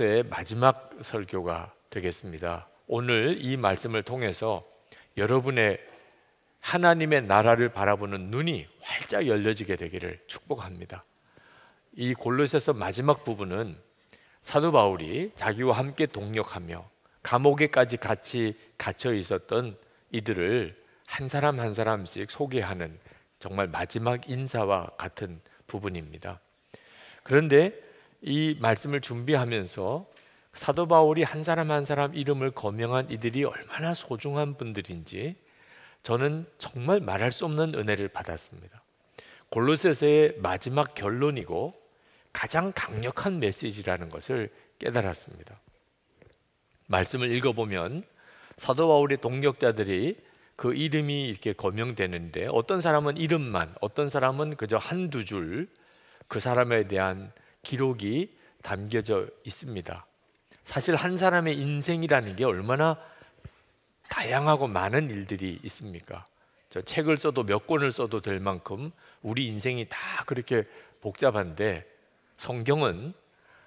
에의 마지막 설교가 되겠습니다. 오늘 이 말씀을 통해서 여러분의 하나님의 나라를 바라보는 눈이 활짝 열려지게 되기를 축복합니다. 이 골로새서 마지막 부분은 사도 바울이 자기와 함께 동력하며 감옥에까지 같이 갇혀 있었던 이들을 한 사람 한 사람씩 소개하는 정말 마지막 인사와 같은 부분입니다. 그런데 이 말씀을 준비하면서 사도 바울이 한 사람 한 사람 이름을 거명한 이들이 얼마나 소중한 분들인지 저는 정말 말할 수 없는 은혜를 받았습니다. 골로새서의 마지막 결론이고 가장 강력한 메시지라는 것을 깨달았습니다. 말씀을 읽어보면 사도 바울의 동역자들이 그 이름이 이렇게 거명되는데 어떤 사람은 이름만, 어떤 사람은 그저 한두 줄 그 사람에 대한 기록이 담겨져 있습니다. 사실 한 사람의 인생이라는 게 얼마나 다양하고 많은 일들이 있습니까? 저 책을 써도 몇 권을 써도 될 만큼 우리 인생이 다 그렇게 복잡한데 성경은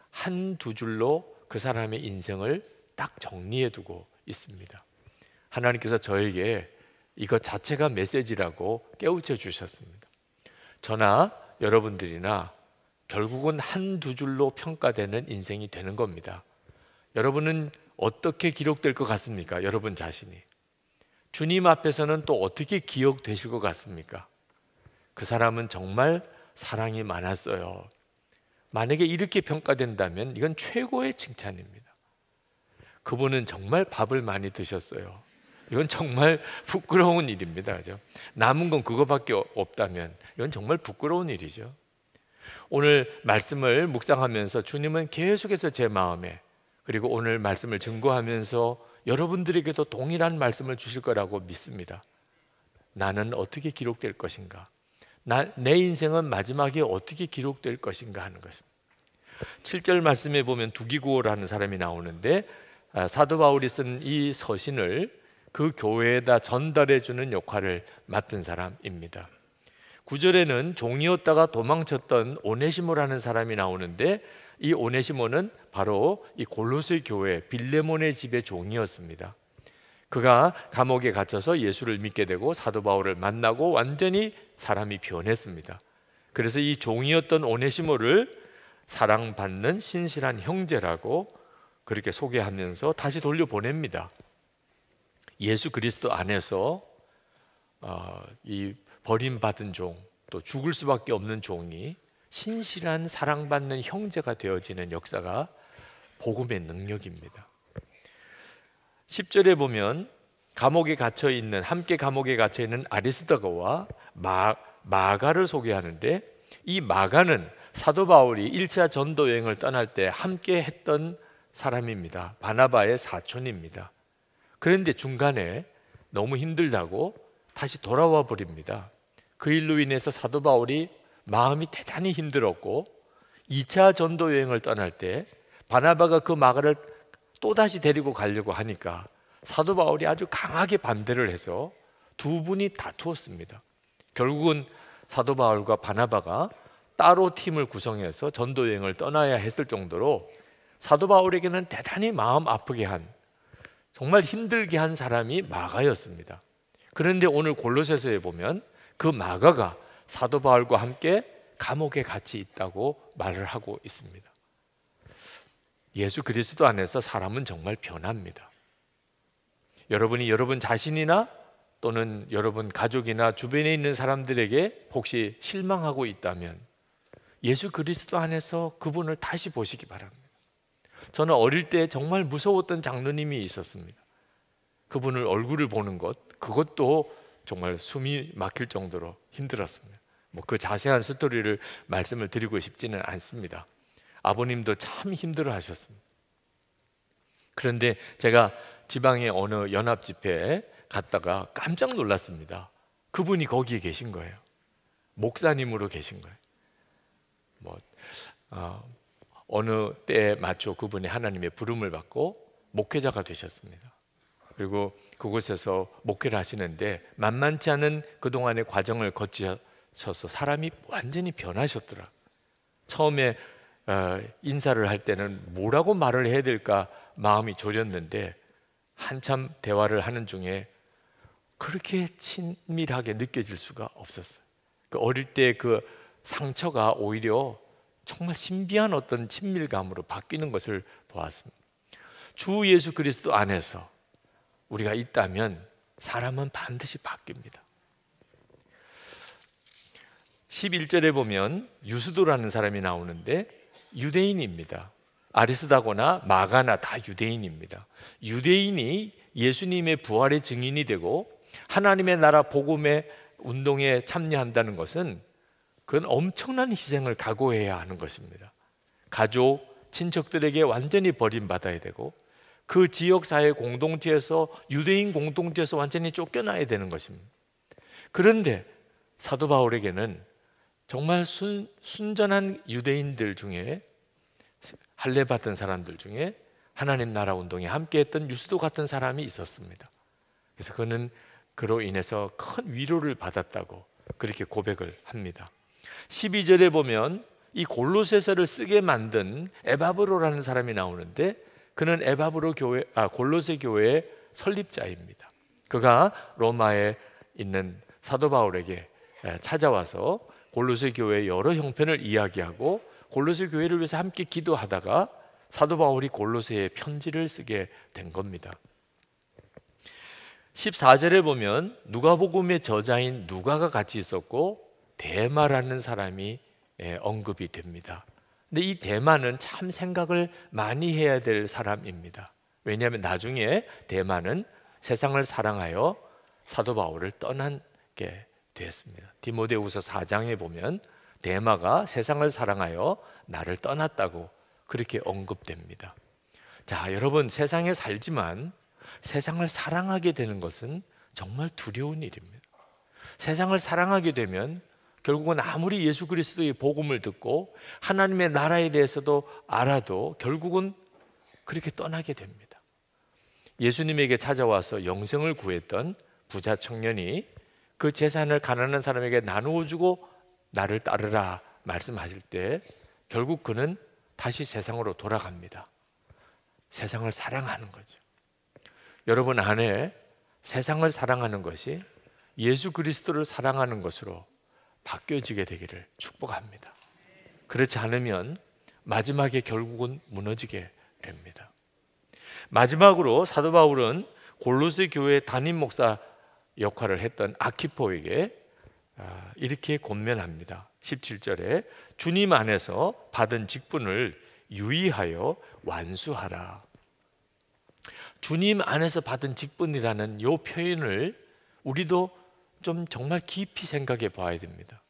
한 두 줄로 그 사람의 인생을 딱 정리해 두고 있습니다. 하나님께서 저에게 이것 자체가 메시지라고 깨우쳐 주셨습니다. 저나 여러분들이나 결국은 한 두 줄로 평가되는 인생이 되는 겁니다. 여러분은 어떻게 기록될 것 같습니까? 여러분 자신이. 주님 앞에서는 또 어떻게 기억되실 것 같습니까? 그 사람은 정말 사랑이 많았어요. 만약에 이렇게 평가된다면 이건 최고의 칭찬입니다. 그분은 정말 밥을 많이 드셨어요. 이건 정말 부끄러운 일입니다. 그죠? 남은 건 그거밖에 없다면 이건 정말 부끄러운 일이죠. 오늘 말씀을 묵상하면서 주님은 계속해서 제 마음에 그리고 오늘 말씀을 증거하면서 여러분들에게도 동일한 말씀을 주실 거라고 믿습니다. 나는 어떻게 기록될 것인가? 나, 내 인생은 마지막에 어떻게 기록될 것인가 하는 것입니다. 7절 말씀에 보면 두기고라는 사람이 나오는데 아, 사도 바울이 쓴 이 서신을 그 교회에다 전달해 주는 역할을 맡은 사람입니다. 9절에는 종이었다가 도망쳤던 오네시모라는 사람이 나오는데 이 오네시모는 바로 이골로의 교회 빌레몬의 집의 종이었습니다. 그가 감옥에 갇혀서 예수를 믿게 되고 사도 바울을 만나고 완전히 사람이 변했습니다. 그래서 이 종이었던 오네시모를 사랑받는 신실한 형제라고 그렇게 소개하면서 다시 돌려보냅니다. 예수 그리스도 안에서 어, 이 버림받은 종, 또 죽을 수밖에 없는 종이 신실한 사랑받는 형제가 되어지는 역사가 복음의 능력입니다. 10절에 보면 감옥에 갇혀 있는 함께 감옥에 갇혀 있는 아리스다가와 마, 마가를 소개하는데 이 마가는 사도 바울이 1차 전도 여행을 떠날 때 함께 했던 사람입니다. 바나바의 사촌입니다. 그런데 중간에 너무 힘들다고 다시 돌아와 버립니다. 그 일로 인해서 사도 바울이 마음이 대단히 힘들었고 2차 전도 여행을 떠날 때 바나바가 그마을을 또다시 데리고 가려고 하니까 사도 바울이 아주 강하게 반대를 해서 두 분이 다투었습니다. 결국은 사도 바울과 바나바가 따로 팀을 구성해서 전도 여행을 떠나야 했을 정도로 사도 바울에게는 대단히 마음 아프게 한 정말 힘들게 한 사람이 마가였습니다. 그런데 오늘 골로새서에 보면 그 마가가 사도 바울과 함께 감옥에 같이 있다고 말을 하고 있습니다. 예수 그리스도 안에서 사람은 정말 변합니다. 여러분이 여러분 자신이나 또는 여러분 가족이나 주변에 있는 사람들에게 혹시 실망하고 있다면 예수 그리스도 안에서 그분을 다시 보시기 바랍니다. 저는 어릴 때 정말 무서웠던 장로님이 있었습니다. 그분을 얼굴을 보는 것, 그것도 정말 숨이 막힐 정도로 힘들었습니다. 뭐 그 자세한 스토리를 말씀을 드리고 싶지는 않습니다. 아버님도 참 힘들어 하셨습니다. 그런데 제가 지방의 어느 연합 집회에 갔다가 깜짝 놀랐습니다. 그분이 거기에 계신 거예요. 목사님으로 계신 거예요. 뭐 어, 어느 때에 맞춰 그분이 하나님의 부름을 받고 목회자가 되셨습니다. 그리고 그곳에서 목회를 하시는데 만만치 않은 그동안의 과정을 거치셔서 사람이 완전히 변하셨더라. 처음에 어, 인사를 할 때는 뭐라고 말을 해야 될까 마음이 졸였는데 한참 대화를 하는 중에 그렇게 친밀하게 느껴질 수가 없었어요. 그 어릴 때 그 상처가 오히려 정말 신비한 어떤 친밀감으로 바뀌는 것을 보았습니다. 주 예수 그리스도 안에서 우리가 있다면 사람은 반드시 바뀝니다. 11절에 보면 유수도라는 사람이 나오는데 유대인입니다. 아리스다거나 마가나 다 유대인입니다. 유대인이 예수님의 부활의 증인이 되고 하나님의 나라 복음의 운동에 참여한다는 것은 그건 엄청난 희생을 각오해야 하는 것입니다. 가족, 친척들에게 완전히 버림받아야 되고 그 지역 사회 공동체에서 유대인 공동체에서 완전히 쫓겨나야 되는 것입니다. 그런데 사도 바울에게는 정말 순, 순전한 유대인들 중에 할례 받은 사람들 중에 하나님 나라 운동에 함께했던 유스도 같은 사람이 있었습니다. 그래서 그는 그로 인해서 큰 위로를 받았다고 그렇게 고백을 합니다. 12절에 보면 이골로세서를 쓰게 만든 에바브로라는 사람이 나오는데 그는 에바브로 교회 아 골로새 교회의 설립자입니다. 그가 로마에 있는 사도 바울에게 예, 찾아와서 골로새 교회의 여러 형편을 이야기하고 골로새 교회를 위해서 함께 기도하다가 사도 바울이 골로새에 편지를 쓰게 된 겁니다. 14절에 보면 누가복음의 저자인 누가가 같이 있었고 대마라는 사람이 예, 언급이 됩니다. 근데 이 대만은 참 생각을 많이 해야 될 사람입니다. 왜냐하면 나중에 대만은 세상을 사랑하여 사도 바울을 떠난 게 되었습니다. 디모데후서 4장에 보면 대마가 세상을 사랑하여 나를 떠났다고 그렇게 언급됩니다. 자, 여러분 세상에 살지만 세상을 사랑하게 되는 것은 정말 두려운 일입니다. 세상을 사랑하게 되면 결국은 아무리 예수 그리스도의 복음을 듣고 하나님의 나라에 대해서도 알아도 결국은 그렇게 떠나게 됩니다. 예수님에게 찾아와서 영생을 구했던 부자 청년이 그 재산을 가난한 사람에게 나누어 주고 나를 따르라 말씀하실 때 결국 그는 다시 세상으로 돌아갑니다. 세상을 사랑하는 거죠. 여러분 안에 세상을 사랑하는 것이 예수 그리스도를 사랑하는 것으로 바뀌어지게 되기를 축복합니다. 그렇지 않으면 마지막에 결국은 무너지게 됩니다. 마지막으로 사도 바울은 골로새 교회 담임 목사 역할을 했던 아키포에게 아, 이렇게 권면합니다. 17절에 주님 안에서 받은 직분을 유의하여 완수하라. 주님 안에서 받은 직분이라는 요 표현을 우리도 좀 정말 깊이 생각해 봐야 됩니다.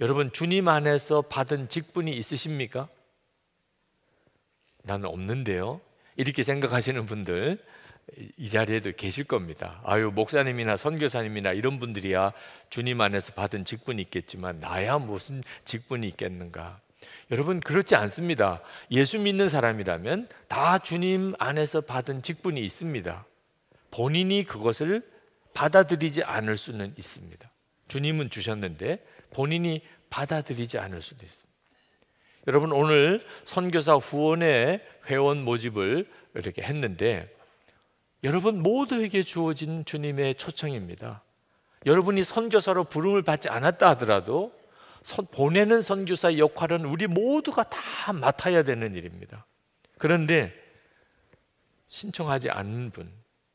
여러분 주님 안에서 받은 직분이 있으십니까? 나는 없는데요. 이렇게 생각하시는 분들 이 자리에도 계실 겁니다. 아유 목사님이나 선교사님이나 이런 분들이야 주님 안에서 받은 직분이 있겠지만 나야 무슨 직분이 있겠는가? 여러분 그렇지 않습니다. 예수 믿는 사람이라면 다 주님 안에서 받은 직분이 있습니다. 본인이 그것을 받아들이지 않을 수는 있습니다. 주님은 주셨는데 본인이 받아들이지 않을 수도 있습니다. 여러분 오늘 선교사 후원회 회원 모집을 이렇게 했는데 여러분 모두에게 주어진 주님의 초청입니다. 여러분이 선교사로 부름을 받지 않았다 하더라도 선, 보내는 선교사의 역할은 우리 모두가 다 맡아야 되는 일입니다. 그런데 신청하지 않는 분,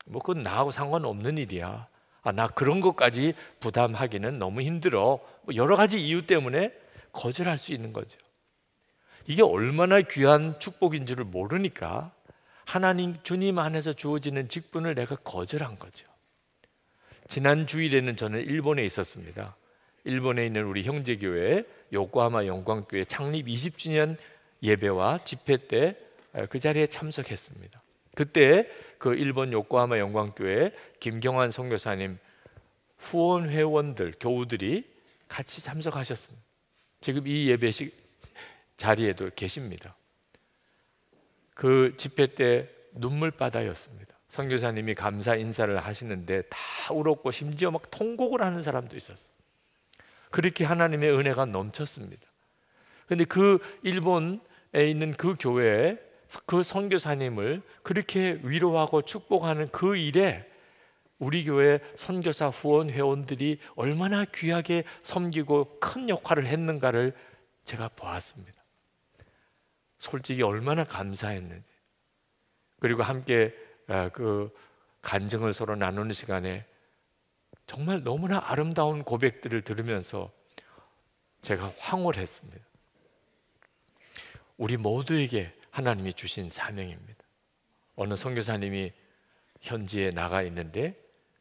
뭐 그건 나하고 상관없는 일이야. 아, 나 그런 것까지 부담하기는 너무 힘들어. 뭐 여러 가지 이유 때문에 거절할 수 있는 거죠. 이게 얼마나 귀한 축복인 줄을 모르니까 하나님 주님 안에서 주어지는 직분을 내가 거절한 거죠. 지난 주일에는 저는 일본에 있었습니다. 일본에 있는 우리 형제 교회 요코하마 영광교회 창립 20주년 예배와 집회 때 그 자리에 참석했습니다. 그때 그 일본 요코하마 영광교회 김경환 선교사님 후원 회원들 교우들이 같이 참석하셨습니다. 지금 이 예배식 자리에도 계십니다. 그 집회 때 눈물바다였습니다. 선교사님이 감사 인사를 하시는데 다 울었고 심지어 막 통곡을 하는 사람도 있었어요. 그렇게 하나님의 은혜가 넘쳤습니다. 근데 그 일본에 있는 그 교회에 그 선교사님을 그렇게 위로하고 축복하는 그 일에 우리 교회 선교사 후원 회원들이 얼마나 귀하게 섬기고 큰 역할을 했는가를 제가 보았습니다. 솔직히 얼마나 감사했는지 그리고 함께 아, 그 간증을 서로 나누는 시간에 정말 너무나 아름다운 고백들을 들으면서 제가 황홀했습니다. 우리 모두에게 하나님이 주신 사명입니다. 어느 선교사님이 현지에 나가 있는데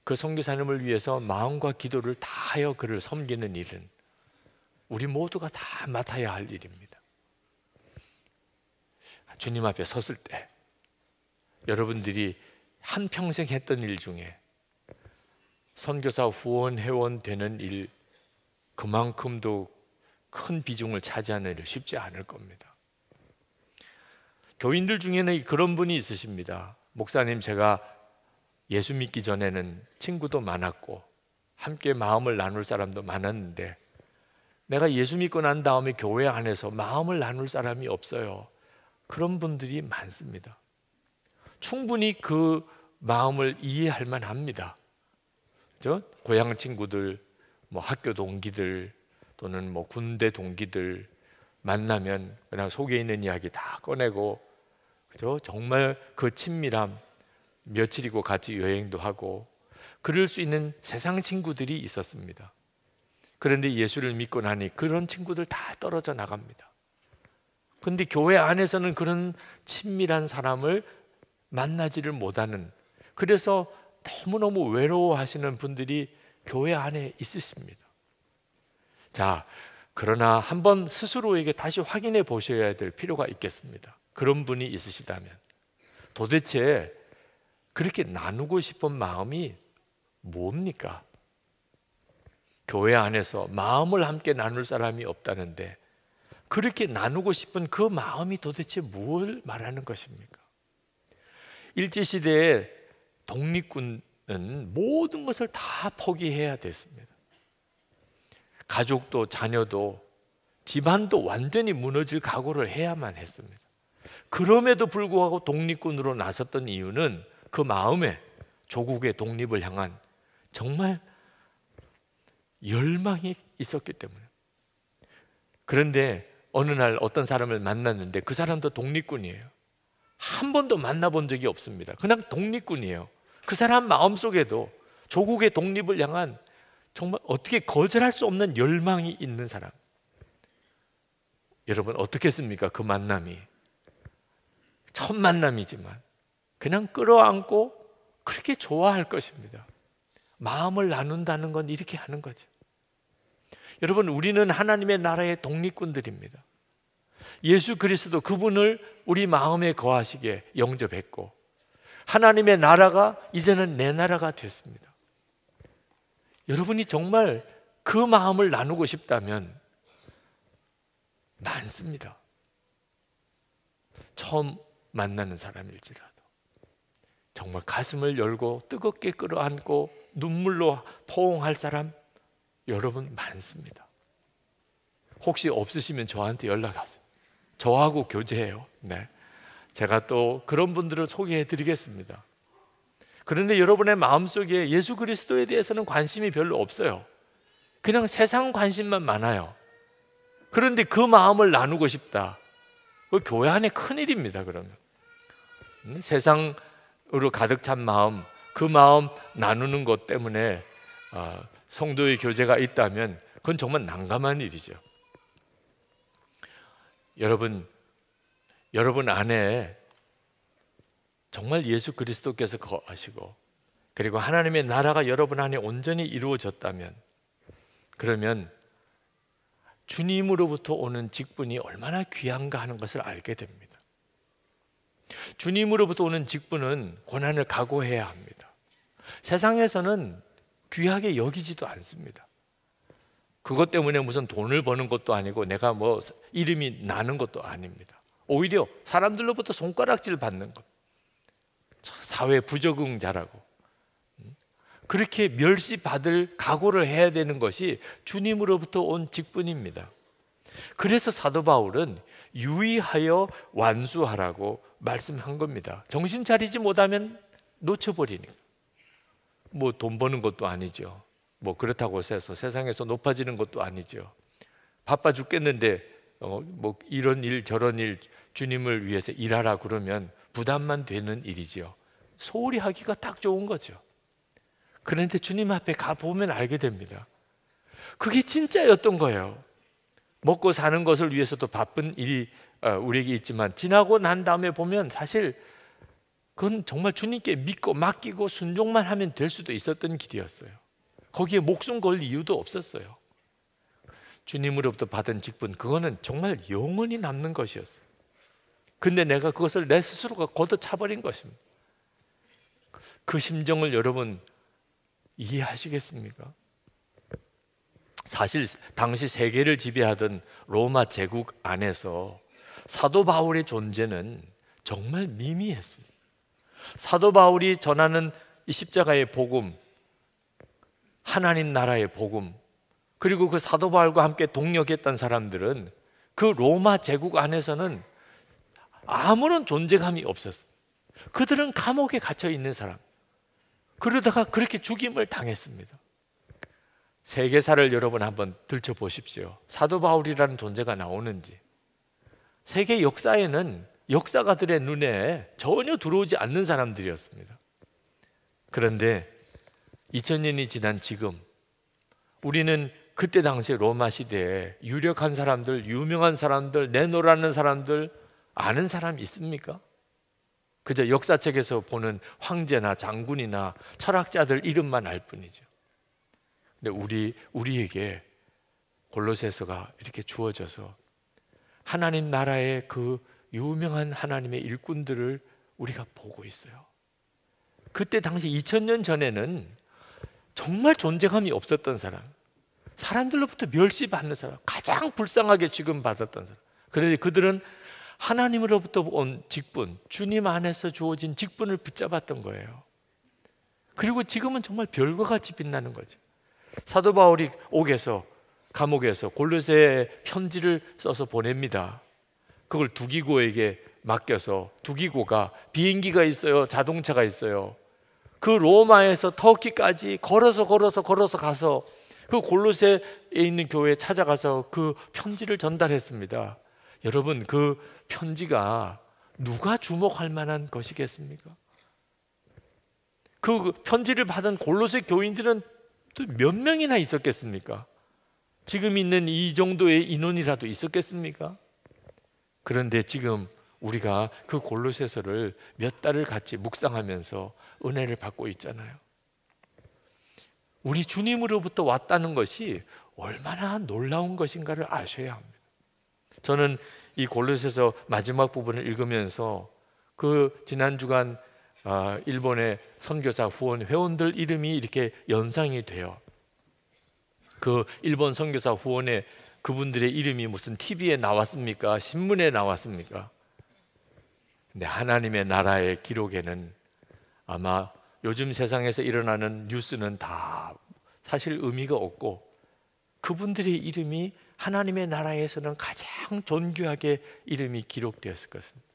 그 선교사님을 위해서 마음과 기도를 다하여 그를 섬기는 일은 우리 모두가 다 맡아야 할 일입니다. 주님 앞에 섰을 때 여러분들이 한 평생 했던 일 중에 선교사 후원 회원 되는 일 그만큼도 큰 비중을 차지하는 일 쉽지 않을 겁니다. 교인들 중에는 그런 분이 있으십니다. 목사님 제가 예수 믿기 전에는 친구도 많았고 함께 마음을 나눌 사람도 많았는데 내가 예수 믿고 난 다음에 교회 안에서 마음을 나눌 사람이 없어요. 그런 분들이 많습니다. 충분히 그 마음을 이해할 만합니다. 그죠? 고향 친구들, 뭐 학교 동기들 또는 뭐 군대 동기들 만나면 그냥 속에 있는 이야기 다 꺼내고 그죠? 정말 그 친밀함 며칠이고 같이 여행도 하고 그럴 수 있는 세상 친구들이 있었습니다. 그런데 예수를 믿고 나니 그런 친구들 다 떨어져 나갑니다. 근데 교회 안에서는 그런 친밀한 사람을 만나지를 못하는 그래서 너무너무 외로워하시는 분들이 교회 안에 있으십니다. 자, 그러나 한번 스스로에게 다시 확인해 보셔야 될 필요가 있겠습니다. 그런 분이 있으시다면 도대체 그렇게 나누고 싶은 마음이 뭡니까? 교회 안에서 마음을 함께 나눌 사람이 없다는데 그렇게 나누고 싶은 그 마음이 도대체 무엇을 말하는 것입니까? 일제시대에 독립군은 모든 것을 다 포기해야 됐습니다. 가족도 자녀도 집안도 완전히 무너질 각오를 해야만 했습니다. 그럼에도 불구하고 독립군으로 나섰던 이유는 그 마음에 조국의 독립을 향한 정말 열망이 있었기 때문에. 그런데 어느 날 어떤 사람을 만났는데 그 사람도 독립군이에요. 한 번도 만나본 적이 없습니다. 그냥 독립군이에요. 그 사람 마음속에도 조국의 독립을 향한 정말 어떻게 거절할 수 없는 열망이 있는 사람. 여러분 어떻겠습니까? 그 만남이. 첫 만남이지만 그냥 끌어안고 그렇게 좋아할 것입니다. 마음을 나눈다는 건 이렇게 하는 거죠. 여러분, 우리는 하나님의 나라의 독립군들입니다. 예수 그리스도 그분을 우리 마음에 거하시게 영접했고 하나님의 나라가 이제는 내 나라가 됐습니다. 여러분이 정말 그 마음을 나누고 싶다면 많습니다. 처음 만나는 사람일지라도 정말 가슴을 열고 뜨겁게 끌어안고 눈물로 포옹할 사람 여러분 많습니다. 혹시 없으시면 저한테 연락하세요. 저하고 교제해요. 네. 제가 또 그런 분들을 소개해 드리겠습니다. 그런데 여러분의 마음속에 예수 그리스도에 대해서는 관심이 별로 없어요. 그냥 세상 관심만 많아요. 그런데 그 마음을 나누고 싶다. 그 교회 안에 큰 일입니다, 그러면. 세상으로 가득 찬 마음, 그 마음 나누는 것 때문에 어, 성도의 교제가 있다면 그건 정말 난감한 일이죠. 여러분, 여러분 안에 정말 예수 그리스도께서 거하시고 그리고 하나님의 나라가 여러분 안에 온전히 이루어졌다면 그러면 주님으로부터 오는 직분이 얼마나 귀한가 하는 것을 알게 됩니다. 주님으로부터 오는 직분은 고난을 각오해야 합니다. 세상에서는 귀하게 여기지도 않습니다. 그것 때문에 무슨 돈을 버는 것도 아니고 내가 뭐 이름이 나는 것도 아닙니다. 오히려 사람들로부터 손가락질 받는 것. 사회 부적응자라고. 음? 그렇게 멸시받을 각오를 해야 되는 것이 주님으로부터 온 직분입니다. 그래서 사도 바울은 유의하여 완수하라고 말씀한 겁니다. 정신 차리지 못하면 놓쳐버리니까. 뭐 돈 버는 것도 아니죠. 뭐 그렇다고 해서 세상에서 높아지는 것도 아니죠. 바빠 죽겠는데 어, 뭐 이런 일 저런 일 주님을 위해서 일하라 그러면 부담만 되는 일이죠 소홀히 하기가 딱 좋은 거죠. 그런데 주님 앞에 가 보면 알게 됩니다. 그게 진짜였던 거예요. 먹고 사는 것을 위해서도 바쁜 일이 어, 우리에게 있지만 지나고 난 다음에 보면 사실 그건 정말 주님께 믿고 맡기고 순종만 하면 될 수도 있었던 길이었어요. 거기에 목숨 걸 이유도 없었어요. 주님으로부터 받은 직분 그거는 정말 영원히 남는 것이었어요. 근데 내가 그것을 내 스스로가 걷어차버린 것입니다. 그 심정을 여러분 이해하시겠습니까? 사실 당시 세계를 지배하던 로마 제국 안에서 사도 바울의 존재는 정말 미미했습니다. 사도 바울이 전하는 이 십자가의 복음, 하나님 나라의 복음, 그리고 그 사도 바울과 함께 동력했던 사람들은 그 로마 제국 안에서는 아무런 존재감이 없었습니다. 그들은 감옥에 갇혀 있는 사람. 그러다가 그렇게 죽임을 당했습니다. 세계사를 여러분 한번 들춰보십시오. 사도 바울이라는 존재가 나오는지. 세계 역사에는 역사가들의 눈에 전혀 들어오지 않는 사람들이었습니다. 그런데 2000년이 지난 지금 우리는 그때 당시 로마 시대에 유력한 사람들, 유명한 사람들, 내노라는 사람들 아는 사람 있습니까? 그저 역사책에서 보는 황제나 장군이나 철학자들 이름만 알 뿐이죠. 근데 우리 우리에게 골로새서가 이렇게 주어져서 하나님 나라의 그 유명한 하나님의 일꾼들을 우리가 보고 있어요. 그때 당시 2000년 전에는 정말 존재감이 없었던 사람, 사람들로부터 멸시받는 사람, 가장 불쌍하게 취급받았던 사람. 그런데 그들은 하나님으로부터 온 직분, 주님 안에서 주어진 직분을 붙잡았던 거예요. 그리고 지금은 정말 별과 같이 빛나는 거죠. 사도 바울이 옥에서 감옥에서 골로새 편지를 써서 보냅니다. 그걸 두기고에게 맡겨서 두기고가 비행기가 있어요, 자동차가 있어요. 그 로마에서 터키까지 걸어서 걸어서 걸어서 가서 그 골로새에 있는 교회에 찾아가서 그 편지를 전달했습니다. 여러분 그 편지가 누가 주목할 만한 것이겠습니까? 그 편지를 받은 골로새 교인들은 몇 명이나 있었겠습니까? 지금 있는 이 정도의 인원이라도 있었겠습니까? 그런데 지금 우리가 그 골로새서를 몇 달을 같이 묵상하면서 은혜를 받고 있잖아요. 우리 주님으로부터 왔다는 것이 얼마나 놀라운 것인가를 아셔야 합니다. 저는 이 골로새서 마지막 부분을 읽으면서 그 지난 주간 아, 일본의 선교사 후원 회원들 이름이 이렇게 연상이 돼요. 그 일본 선교사 후원에 그분들의 이름이 무슨 TV에 나왔습니까? 신문에 나왔습니까? 근데 하나님의 나라의 기록에는 아마 요즘 세상에서 일어나는 뉴스는 다 사실 의미가 없고 그분들의 이름이 하나님의 나라에서는 가장 존귀하게 이름이 기록되었을 것입니다.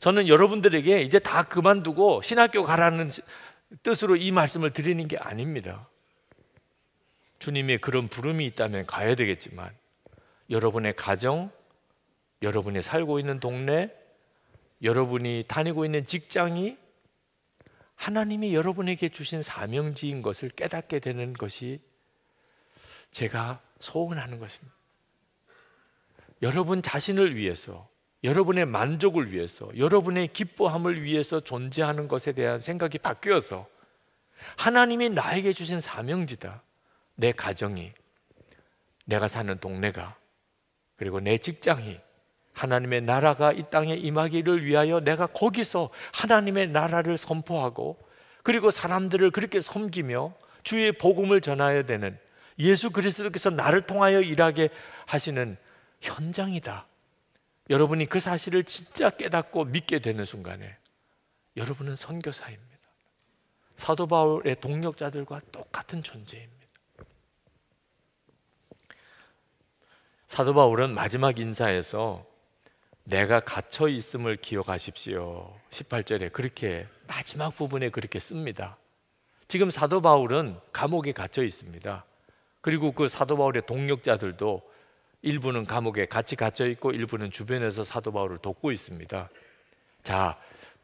저는 여러분들에게 이제 다 그만두고 신학교 가라는 뜻으로 이 말씀을 드리는 게 아닙니다. 주님의 그런 부름이 있다면 가야 되겠지만 여러분의 가정, 여러분이 살고 있는 동네, 여러분이 다니고 있는 직장이 하나님이 여러분에게 주신 사명지인 것을 깨닫게 되는 것이 제가 소원하는 것입니다. 여러분 자신을 위해서, 여러분의 만족을 위해서, 여러분의 기뻐함을 위해서 존재하는 것에 대한 생각이 바뀌어서 하나님이 나에게 주신 사명지다. 내 가정이, 내가 사는 동네가, 그리고 내 직장이 하나님의 나라가 이 땅에 임하기를 위하여 내가 거기서 하나님의 나라를 선포하고 그리고 사람들을 그렇게 섬기며 주의 복음을 전하여야 되는 예수 그리스도께서 나를 통하여 일하게 하시는 현장이다. 여러분이 그 사실을 진짜 깨닫고 믿게 되는 순간에 여러분은 선교사입니다. 사도 바울의 동력자들과 똑같은 존재입니다. 사도 바울은 마지막 인사에서 내가 갇혀 있음을 기억하십시오. 18절에 그렇게 마지막 부분에 그렇게 씁니다. 지금 사도 바울은 감옥에 갇혀 있습니다. 그리고 그 사도 바울의 동력자들도 일부는 감옥에 같이 갇혀 있고 일부는 주변에서 사도 바울을 돕고 있습니다. 자,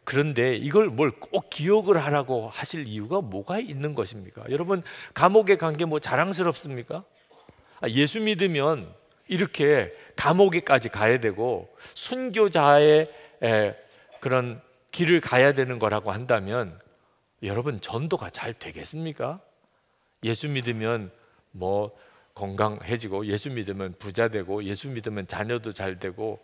그런데 이걸 뭘 꼭 기억을 하라고 하실 이유가 뭐가 있는 것입니까? 여러분 감옥에 간 게 뭐 자랑스럽습니까? 아, 예수 믿으면 이렇게 감옥에까지 가야 되고 순교자의 그런 길을 가야 되는 거라고 한다면 여러분 전도가 잘 되겠습니까? 예수 믿으면 뭐 건강해지고 예수 믿으면 부자 되고 예수 믿으면 자녀도 잘 되고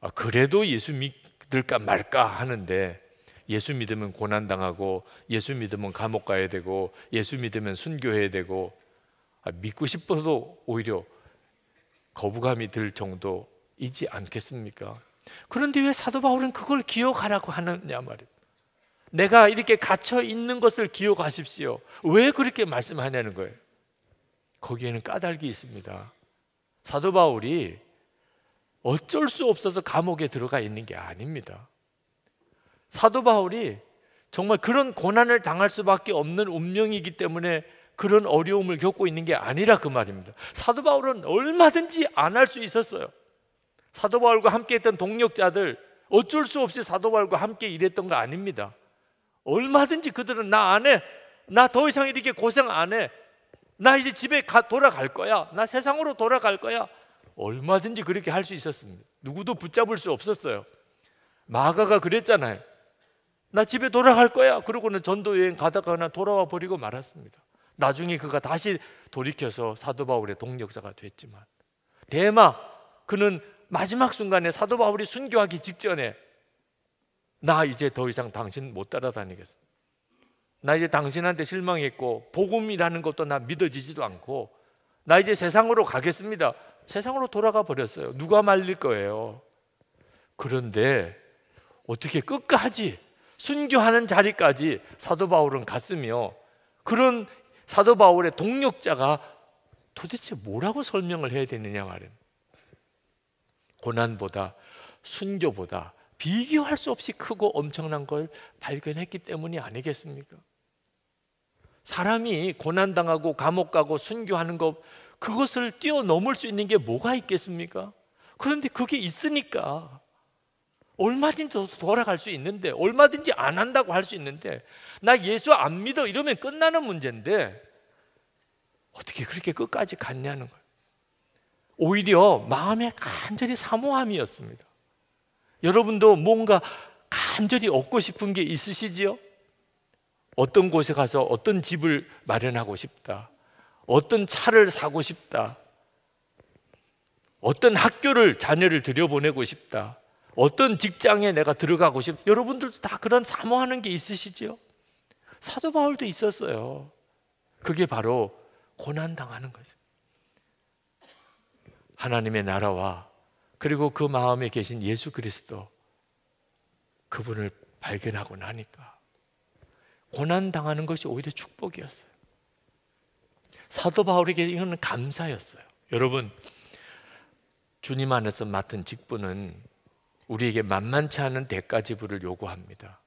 아, 그래도 예수 믿을까 말까 하는데 예수 믿으면 고난 당하고 예수 믿으면 감옥 가야 되고 예수 믿으면 순교해야 되고 아, 믿고 싶어도 오히려 거부감이 들 정도이지 않겠습니까? 그런데 왜 사도 바울은 그걸 기억하라고 하느냐 말이에요. 내가 이렇게 갇혀 있는 것을 기억하십시오. 왜 그렇게 말씀하냐는 거예요. 거기에는 까닭이 있습니다. 사도 바울이 어쩔 수 없어서 감옥에 들어가 있는 게 아닙니다. 사도 바울이 정말 그런 고난을 당할 수밖에 없는 운명이기 때문에 그런 어려움을 겪고 있는 게 아니라 그 말입니다. 사도 바울은 얼마든지 안 할 수 있었어요. 사도 바울과 함께 했던 동력자들 어쩔 수 없이 사도 바울과 함께 일했던 거 아닙니다. 얼마든지 그들은 나 안 해. 나 더 이상 이렇게 고생 안 해. 나 이제 집에 가, 돌아갈 거야. 나 세상으로 돌아갈 거야. 얼마든지 그렇게 할 수 있었습니다. 누구도 붙잡을 수 없었어요. 마가가 그랬잖아요. 나 집에 돌아갈 거야. 그러고는 전도 여행 가다가 그 돌아와 버리고 말았습니다. 나중에 그가 다시 돌이켜서 사도 바울의 동력자가 됐지만 대마 그는 마지막 순간에 사도 바울이 순교하기 직전에 나 이제 더 이상 당신 못 따라다니겠어. 나 이제 당신한테 실망했고 복음이라는 것도 나 믿어지지도 않고 나 이제 세상으로 가겠습니다. 세상으로 돌아가 버렸어요. 누가 말릴 거예요. 그런데 어떻게 끝까지 순교하는 자리까지 사도 바울은 갔으며 그런 사도 바울의 동력자가 도대체 뭐라고 설명을 해야 되느냐 말입니다. 고난보다 순교보다 비교할 수 없이 크고 엄청난 걸 발견했기 때문이 아니겠습니까? 사람이 고난당하고 감옥 가고 순교하는 것 그것을 뛰어넘을 수 있는 게 뭐가 있겠습니까? 그런데 그게 있으니까 얼마든지 돌아갈 수 있는데 얼마든지 안 한다고 할 수 있는데 나 예수 안 믿어 이러면 끝나는 문제인데 어떻게 그렇게 끝까지 갔냐는 거예요. 오히려 마음의 간절히 사모함이었습니다. 여러분도 뭔가 간절히 얻고 싶은 게 있으시지요? 어떤 곳에 가서 어떤 집을 마련하고 싶다. 어떤 차를 사고 싶다. 어떤 학교를 자녀를 들여보내고 싶다. 어떤 직장에 내가 들어가고 싶 여러분들도 다 그런 사모하는 게 있으시지요? 사도 바울도 있었어요. 그게 바로 고난 당하는 거죠. 하나님의 나라와 그리고 그 마음에 계신 예수 그리스도 그분을 발견하고 나니까 고난 당하는 것이 오히려 축복이었어요. 사도 바울에게 이거 감사였어요. 여러분 주님 안에서 맡은 직분은 우리에게 만만치 않은 대가 지불을 요구합니다.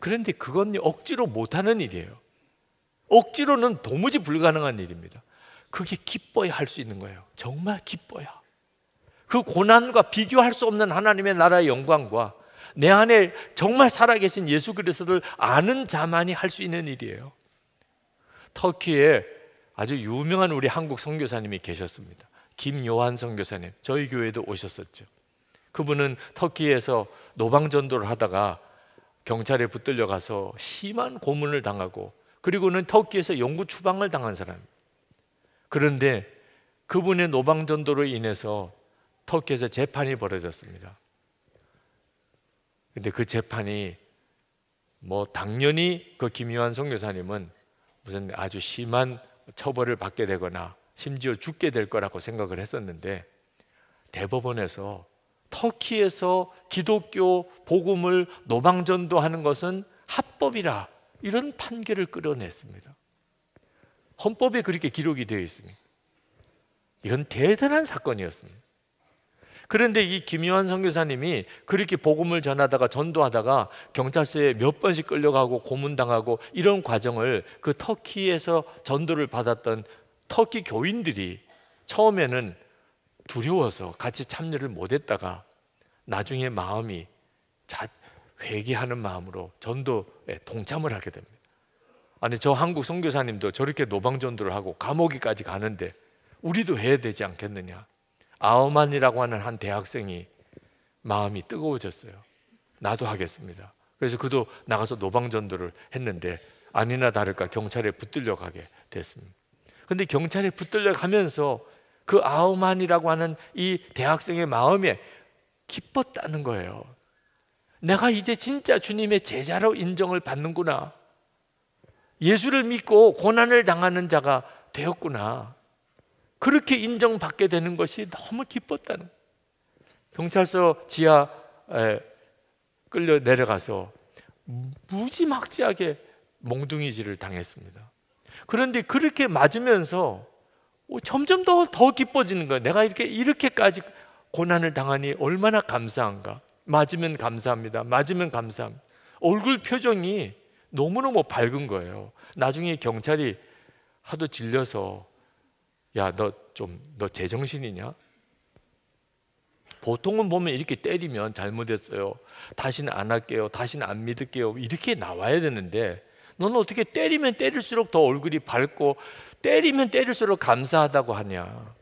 그런데 그건 억지로 못하는 일이에요. 억지로는 도무지 불가능한 일입니다. 그게 기뻐야 할 수 있는 거예요. 정말 기뻐야. 그 고난과 비교할 수 없는 하나님의 나라의 영광과 내 안에 정말 살아계신 예수 그리스도를 아는 자만이 할 수 있는 일이에요. 터키에 아주 유명한 우리 한국 선교사님이 계셨습니다. 김요한 선교사님, 저희 교회도 오셨었죠. 그분은 터키에서 노방전도를 하다가 경찰에 붙들려 가서 심한 고문을 당하고 그리고는 터키에서 영구 추방을 당한 사람. 그런데 그분의 노방전도로 인해서 터키에서 재판이 벌어졌습니다. 근데 그 재판이 뭐 당연히 그 김유한 선교사님은 무슨 아주 심한 처벌을 받게 되거나 심지어 죽게 될 거라고 생각을 했었는데 대법원에서 터키에서 기독교 복음을 노방전도하는 것은 합법이라 이런 판결을 끌어냈습니다. 헌법에 그렇게 기록이 되어 있습니다. 이건 대단한 사건이었습니다. 그런데 이 김요한 선교사님이 그렇게 복음을 전하다가 전도하다가 경찰서에 몇 번씩 끌려가고 고문당하고 이런 과정을 그 터키에서 전도를 받았던 터키 교인들이 처음에는 두려워서 같이 참여를 못했다가 나중에 마음이 자, 회개하는 마음으로 전도에 동참을 하게 됩니다. 아니 저 한국 선교사님도 저렇게 노방전도를 하고 감옥에까지 가는데 우리도 해야 되지 않겠느냐? 아우만이라고 하는 한 대학생이 마음이 뜨거워졌어요. 나도 하겠습니다. 그래서 그도 나가서 노방전도를 했는데 아니나 다를까 경찰에 붙들려 가게 됐습니다. 근데 경찰에 붙들려 가면서 그 아우만이라고 하는 이 대학생의 마음에 기뻤다는 거예요. 내가 이제 진짜 주님의 제자로 인정을 받는구나. 예수를 믿고 고난을 당하는 자가 되었구나. 그렇게 인정받게 되는 것이 너무 기뻤다는 거예요. 경찰서 지하에 끌려 내려가서 무지막지하게 몽둥이질을 당했습니다. 그런데 그렇게 맞으면서 점점 더, 더 기뻐지는 거야. 내가 이렇게, 이렇게까지 고난을 당하니 얼마나 감사한가. 맞으면 감사합니다. 맞으면 감사합니다. 얼굴 표정이 너무너무 밝은 거예요. 나중에 경찰이 하도 질려서 야, 너 좀, 너 제정신이냐? 보통은 보면 이렇게 때리면 잘못했어요. 다시는 안 할게요. 다시는 안 믿을게요. 이렇게 나와야 되는데 너는 어떻게 때리면 때릴수록 더 얼굴이 밝고 때리면 때릴수록 감사하다고 하냐.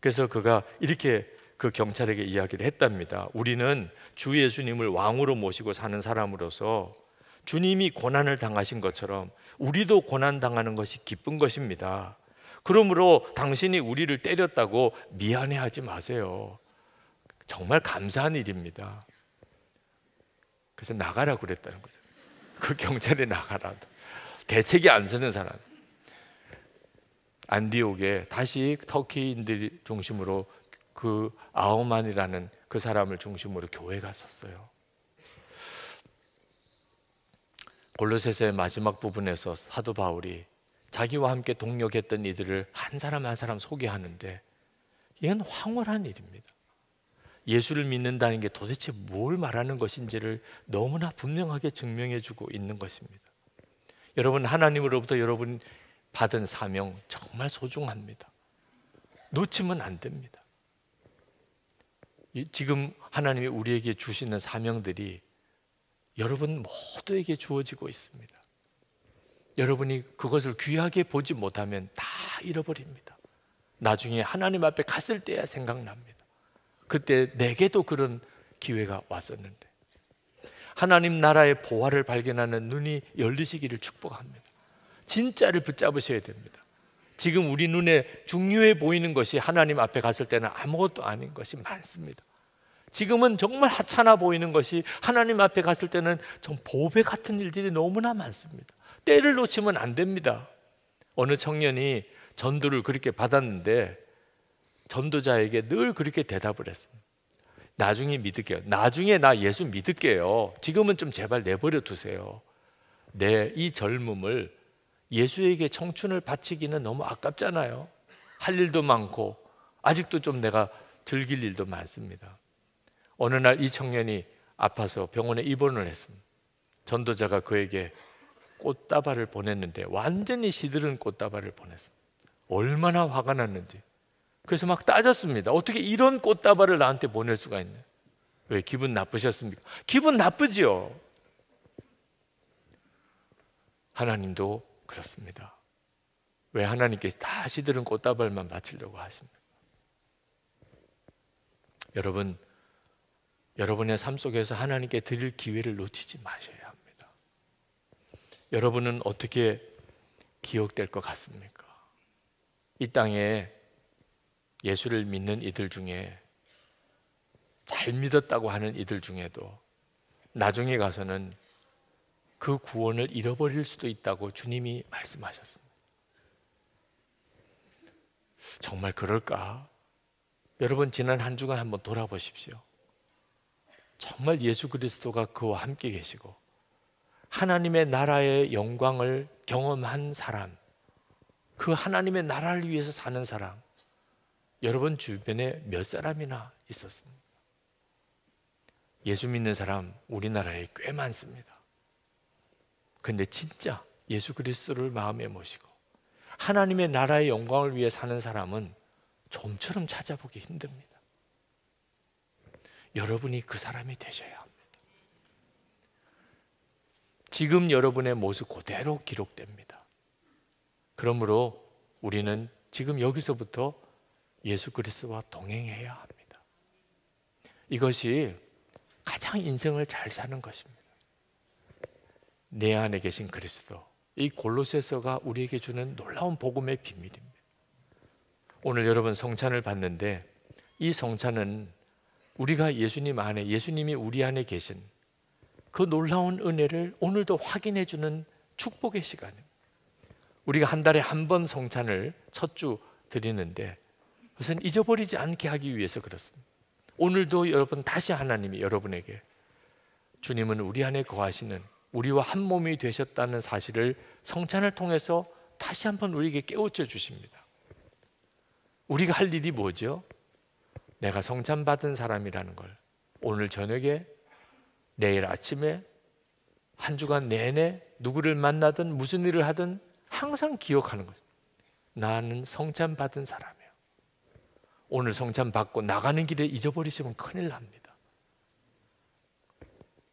그래서 그가 이렇게 그 경찰에게 이야기를 했답니다. 우리는 주 예수님을 왕으로 모시고 사는 사람으로서 주님이 고난을 당하신 것처럼 우리도 고난 당하는 것이 기쁜 것입니다. 그러므로 당신이 우리를 때렸다고 미안해하지 마세요. 정말 감사한 일입니다. 그래서 나가라 그랬다는 거죠. 그 경찰에 나가라. 대책이 안 서는 사람. 안디옥에 다시 터키인들 중심으로 그 아우만이라는 그 사람을 중심으로 교회갔었어요 골로새서의 마지막 부분에서 사도 바울이 자기와 함께 동역했던 이들을 한 사람 한 사람 소개하는데 이건 황홀한 일입니다. 예수를 믿는다는 게 도대체 뭘 말하는 것인지를 너무나 분명하게 증명해 주고 있는 것입니다. 여러분 하나님으로부터 여러분 받은 사명 정말 소중합니다. 놓치면 안 됩니다. 지금 하나님이 우리에게 주시는 사명들이 여러분 모두에게 주어지고 있습니다. 여러분이 그것을 귀하게 보지 못하면 다 잃어버립니다. 나중에 하나님 앞에 갔을 때야 생각납니다. 그때 내게도 그런 기회가 왔었는데 하나님 나라의 보화를 발견하는 눈이 열리시기를 축복합니다. 진짜를 붙잡으셔야 됩니다. 지금 우리 눈에 중요해 보이는 것이 하나님 앞에 갔을 때는 아무것도 아닌 것이 많습니다. 지금은 정말 하찮아 보이는 것이 하나님 앞에 갔을 때는 좀 보배 같은 일들이 너무나 많습니다. 때를 놓치면 안 됩니다. 어느 청년이 전도를 그렇게 받았는데 전도자에게 늘 그렇게 대답을 했습니다. 나중에 믿을게요. 나중에 나 예수 믿을게요. 지금은 좀 제발 내버려 두세요. 내 이 젊음을 예수에게 청춘을 바치기는 너무 아깝잖아요. 할 일도 많고 아직도 좀 내가 즐길 일도 많습니다. 어느 날 이 청년이 아파서 병원에 입원을 했습니다. 전도자가 그에게 꽃다발을 보냈는데 완전히 시들은 꽃다발을 보냈습니다. 얼마나 화가 났는지. 그래서 막 따졌습니다. 어떻게 이런 꽃다발을 나한테 보낼 수가 있냐? 왜 기분 나쁘셨습니까? 기분 나쁘지요. 하나님도 그렇습니다. 왜 하나님께서 다시 들은 꽃다발만 바치려고 하십니까? 여러분, 여러분의 삶 속에서 하나님께 드릴 기회를 놓치지 마셔야 합니다. 여러분은 어떻게 기억될 것 같습니까? 이 땅에 예수를 믿는 이들 중에 잘 믿었다고 하는 이들 중에도 나중에 가서는 그 구원을 잃어버릴 수도 있다고 주님이 말씀하셨습니다. 정말 그럴까? 여러분 지난 한 주간 한번 돌아보십시오. 정말 예수 그리스도가 그와 함께 계시고 하나님의 나라의 영광을 경험한 사람, 그 하나님의 나라를 위해서 사는 사람, 여러분 주변에 몇 사람이나 있었습니까? 예수 믿는 사람 우리나라에 꽤 많습니다. 근데 진짜 예수 그리스도를 마음에 모시고 하나님의 나라의 영광을 위해 사는 사람은 좀처럼 찾아보기 힘듭니다. 여러분이 그 사람이 되셔야 합니다. 지금 여러분의 모습 그대로 기록됩니다. 그러므로 우리는 지금 여기서부터 예수 그리스도와 동행해야 합니다. 이것이 가장 인생을 잘 사는 것입니다. 내 안에 계신 그리스도. 이 골로새서가 우리에게 주는 놀라운 복음의 비밀입니다. 오늘 여러분 성찬을 받는데 이 성찬은 우리가 예수님 안에 예수님이 우리 안에 계신 그 놀라운 은혜를 오늘도 확인해 주는 축복의 시간입니다. 우리가 한 달에 한 번 성찬을 첫 주 드리는데 그것은 잊어버리지 않게 하기 위해서 그렇습니다. 오늘도 여러분 다시 하나님이 여러분에게 주님은 우리 안에 거하시는 우리와 한 몸이 되셨다는 사실을 성찬을 통해서 다시 한번 우리에게 깨우쳐 주십니다. 우리가 할 일이 뭐죠? 내가 성찬 받은 사람이라는 걸 오늘 저녁에 내일 아침에 한 주간 내내 누구를 만나든 무슨 일을 하든 항상 기억하는 거 나는 성찬 받은 사람이야. 오늘 성찬 받고 나가는 길에 잊어버리시면 큰일 납니다.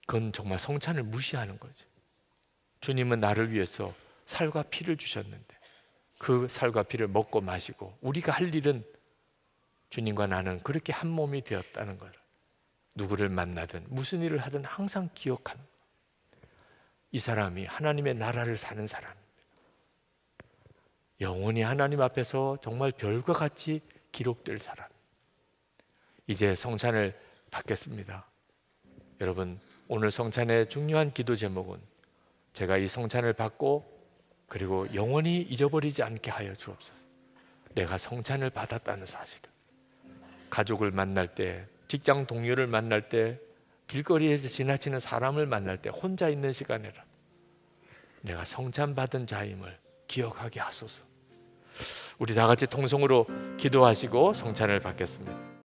그건 정말 성찬을 무시하는 거죠 주님은 나를 위해서 살과 피를 주셨는데 그 살과 피를 먹고 마시고 우리가 할 일은 주님과 나는 그렇게 한 몸이 되었다는 걸 누구를 만나든 무슨 일을 하든 항상 기억하는 이 사람이 하나님의 나라를 사는 사람입니다. 영원히 하나님 앞에서 정말 별과 같이 기록될 사람. 이제 성찬을 받겠습니다. 여러분 오늘 성찬의 중요한 기도 제목은 제가 이 성찬을 받고 그리고 영원히 잊어버리지 않게 하여 주옵소서. 내가 성찬을 받았다는 사실. 을 가족을 만날 때, 직장 동료를 만날 때, 길거리에서 지나치는 사람을 만날 때, 혼자 있는 시간에라. 내가 성찬 받은 자임을 기억하게 하소서. 우리 다 같이 통성으로 기도하시고 성찬을 받겠습니다.